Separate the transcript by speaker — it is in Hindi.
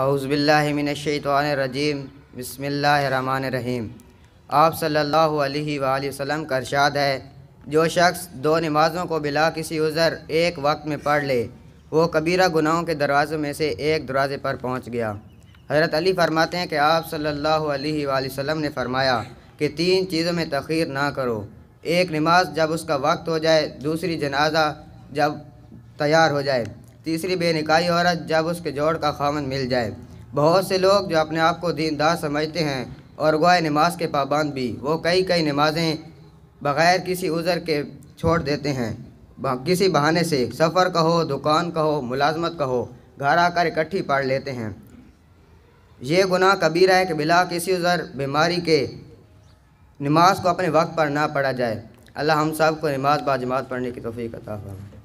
Speaker 1: आउज़बिल्लिमिनशैतरजीम बसमीम आप सल्लल्लाहु अलैहि वसल्लम का अरशाद है जो शख्स दो नमाज़ों को बिला किसी उज़र एक वक्त में पढ़ ले वो कबीरा गुनाहों के दरवाज़ों में से एक दरवाज़े पर पहुंच गया हज़रत अली फरमाते हैं कि आप सल्लल्लाहु अलैहि ने फरमाया कि तीन चीज़ों में तखीर ना करो एक नमाज जब उसका वक्त हो जाए दूसरी जनाजा जब तैयार हो जाए तीसरी बेनिकाई औरत जब उसके जोड़ का खामन मिल जाए बहुत से लोग जो अपने आप को दीनदार समझते हैं और गोए नमाज के पाबंद भी वो कई कई नमाजें बग़ैर किसी उज़र के छोड़ देते हैं किसी बहाने से सफ़र का हो दुकान का हो मुलाजमत का हो घर आकर इकट्ठी पाड़ लेते हैं ये गुनाह कबीरा है कि बिला किसी उज़र बीमारी के नमाज को अपने वक्त पर ना पढ़ा जाए अल्लाह हम सब को नमाज बाजमात पढ़ने की तोफ़ी कता